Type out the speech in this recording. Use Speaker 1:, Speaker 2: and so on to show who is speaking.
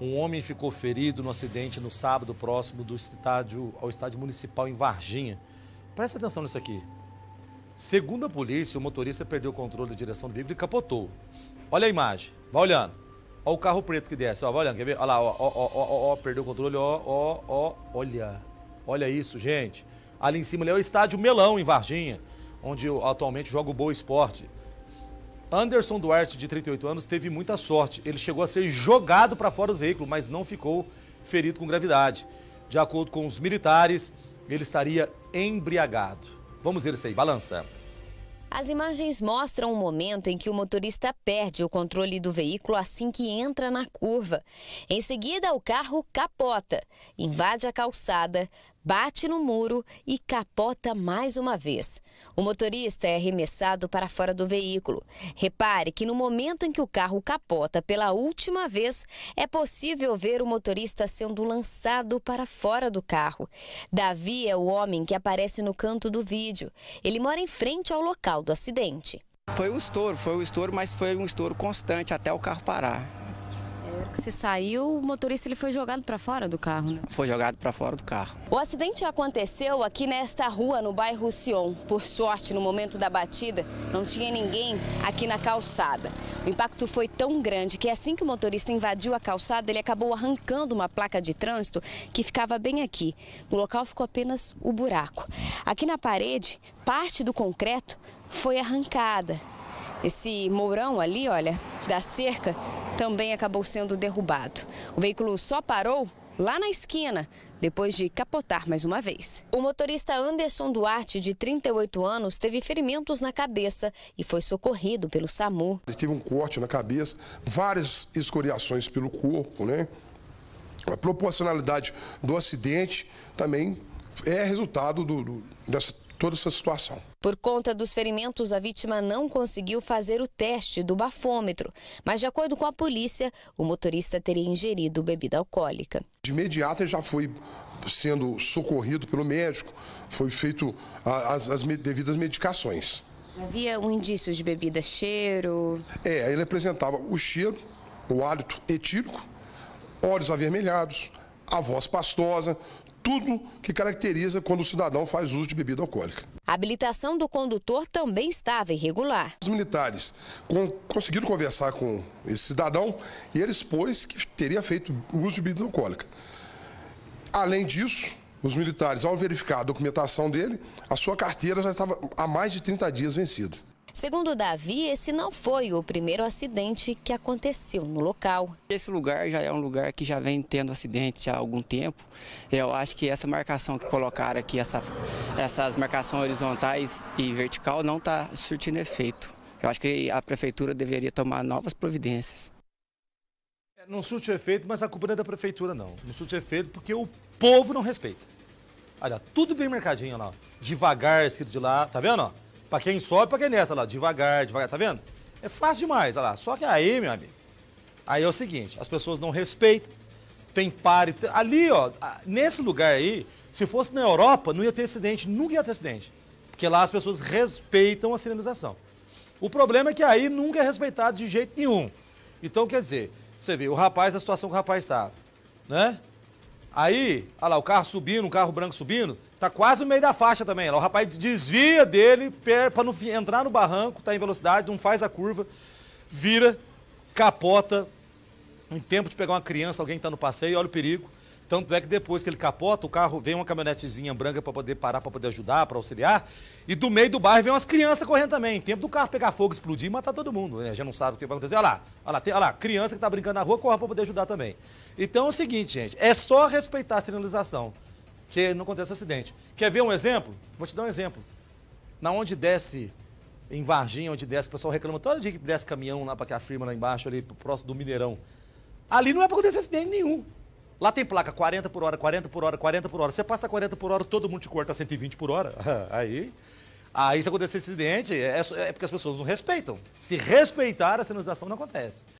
Speaker 1: Um homem ficou ferido no acidente no sábado próximo do estádio, ao estádio municipal em Varginha. Presta atenção nisso aqui. Segundo a polícia, o motorista perdeu o controle da direção do veículo e capotou. Olha a imagem, vai olhando. Olha o carro preto que desce, ó, vai olhando, quer ver? Olha lá, ó, ó, ó, ó, ó perdeu o controle, ó, ó, ó, olha. Olha isso, gente. Ali em cima ali é o estádio Melão, em Varginha, onde atualmente joga o Boa Esporte. Anderson Duarte, de 38 anos, teve muita sorte. Ele chegou a ser jogado para fora do veículo, mas não ficou ferido com gravidade. De acordo com os militares, ele estaria embriagado. Vamos ver isso aí, balança.
Speaker 2: As imagens mostram o um momento em que o motorista perde o controle do veículo assim que entra na curva. Em seguida, o carro capota, invade a calçada, bate no muro e capota mais uma vez. O motorista é arremessado para fora do veículo. Repare que no momento em que o carro capota pela última vez, é possível ver o motorista sendo lançado para fora do carro. Davi é o homem que aparece no canto do vídeo. Ele mora em frente ao local do acidente. Foi um estouro, foi um estouro, mas foi um estouro constante até o carro parar. Você saiu, o motorista ele foi jogado para fora do carro, né? Foi jogado para fora do carro. O acidente aconteceu aqui nesta rua, no bairro Sion. Por sorte, no momento da batida, não tinha ninguém aqui na calçada. O impacto foi tão grande que assim que o motorista invadiu a calçada, ele acabou arrancando uma placa de trânsito que ficava bem aqui. No local ficou apenas o buraco. Aqui na parede, parte do concreto foi arrancada. Esse mourão ali, olha, da cerca, também acabou sendo derrubado. O veículo só parou lá na esquina, depois de capotar mais uma vez. O motorista Anderson Duarte, de 38 anos, teve ferimentos na cabeça
Speaker 3: e foi socorrido pelo SAMU. Ele teve um corte na cabeça, várias escoriações pelo corpo, né? A proporcionalidade do acidente também é resultado do, do, dessa toda essa situação.
Speaker 2: Por conta dos ferimentos, a vítima não conseguiu fazer o teste do bafômetro, mas de acordo com a polícia, o motorista teria ingerido bebida alcoólica.
Speaker 3: De imediato ele já foi sendo socorrido pelo médico, foi feito as, as devidas medicações.
Speaker 2: Havia um indício de
Speaker 3: bebida, cheiro? É, ele apresentava o cheiro, o hálito etílico, olhos avermelhados, a voz pastosa, tudo que caracteriza quando o cidadão faz uso de bebida alcoólica.
Speaker 2: A habilitação do condutor também estava irregular.
Speaker 3: Os militares conseguiram conversar com esse cidadão e ele expôs que teria feito uso de bebida alcoólica. Além disso, os militares, ao verificar a documentação dele, a sua carteira já estava há mais de 30 dias vencida.
Speaker 2: Segundo Davi, esse não foi o primeiro acidente que aconteceu no local. Esse lugar já é um lugar que já vem tendo acidente há algum tempo. Eu acho que essa marcação que colocaram aqui, essa, essas marcações horizontais e vertical, não está surtindo efeito. Eu acho que a prefeitura deveria tomar novas providências.
Speaker 1: É, não surte efeito, mas a culpa não é da prefeitura, não. Não surte efeito porque o povo não respeita. Olha, tudo bem mercadinho lá. Devagar, escrito de lá. Tá vendo? Para quem sobe, para quem nessa lá, devagar, devagar, tá vendo? É fácil demais, olha lá. Só que aí, meu amigo, aí é o seguinte, as pessoas não respeitam, tem pare. Ali, ó, nesse lugar aí, se fosse na Europa, não ia ter acidente, nunca ia ter acidente. Porque lá as pessoas respeitam a sinalização. O problema é que aí nunca é respeitado de jeito nenhum. Então, quer dizer, você vê, o rapaz, a situação que o rapaz está, né? Aí, olha lá, o carro subindo, um carro branco subindo, tá quase no meio da faixa também. lá, o rapaz desvia dele para não entrar no barranco, tá em velocidade, não faz a curva, vira, capota, em tempo de pegar uma criança, alguém que tá no passeio, olha o perigo. Tanto é que depois que ele capota, o carro vem uma caminhonetezinha branca para poder parar, para poder ajudar, para auxiliar. E do meio do bairro vem umas crianças correndo também. Em tempo do carro pegar fogo, explodir e matar todo mundo. Né? Já não sabe o que vai acontecer. Olha lá, olha lá, tem, olha lá criança que tá brincando na rua, corre para poder ajudar também. Então é o seguinte, gente, é só respeitar a sinalização, que não acontece acidente. Quer ver um exemplo? Vou te dar um exemplo. Na onde desce em Varginha, onde desce, o pessoal reclama toda dia que desce caminhão lá para que a firma lá embaixo, ali próximo do Mineirão. Ali não é para acontecer acidente nenhum. Lá tem placa 40 por hora, 40 por hora, 40 por hora. Você passa 40 por hora, todo mundo te corta 120 por hora. Aí. Aí, se acontecer esse acidente, é, é, é porque as pessoas não respeitam. Se respeitar, a sinalização não acontece.